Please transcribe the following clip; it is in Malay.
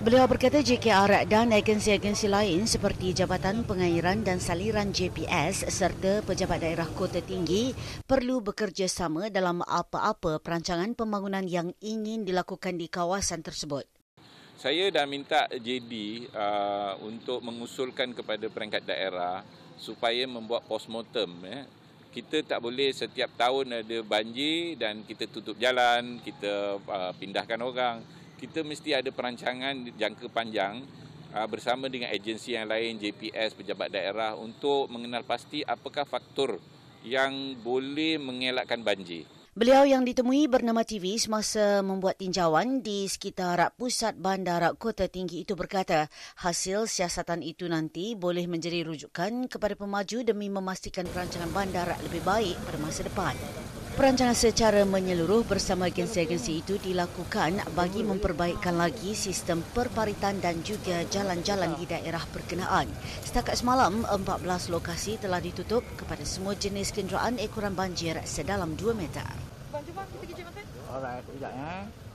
Beliau berkata JKR dan agensi-agensi lain seperti Jabatan Pengairan dan Saliran JPS serta Pejabat Daerah Kota Tinggi perlu bekerjasama dalam apa-apa perancangan pembangunan yang ingin dilakukan di kawasan tersebut. Saya dah minta JD uh, untuk mengusulkan kepada peringkat daerah supaya membuat postmortem. Eh. Kita tak boleh setiap tahun ada banjir dan kita tutup jalan, kita uh, pindahkan orang kita mesti ada perancangan jangka panjang ah, bersama dengan agensi yang lain JPS pejabat daerah untuk mengenal pasti apakah faktor yang boleh mengelakkan banjir. Beliau yang ditemui bernama TV semasa membuat tinjauan di sekitar pusat bandar Kota Tinggi itu berkata, hasil siasatan itu nanti boleh menjadi rujukan kepada pemaju demi memastikan perancangan bandar lebih baik pada masa depan perancangan secara menyeluruh bersama agensi-agensi itu dilakukan bagi memperbaikkan lagi sistem perparitan dan juga jalan-jalan di daerah berkenaan. Setakat semalam, 14 lokasi telah ditutup kepada semua jenis kenderaan ekoran banjir sedalam 2 meter. Bang, cuba kita kejap, Alright, sekejap, ya.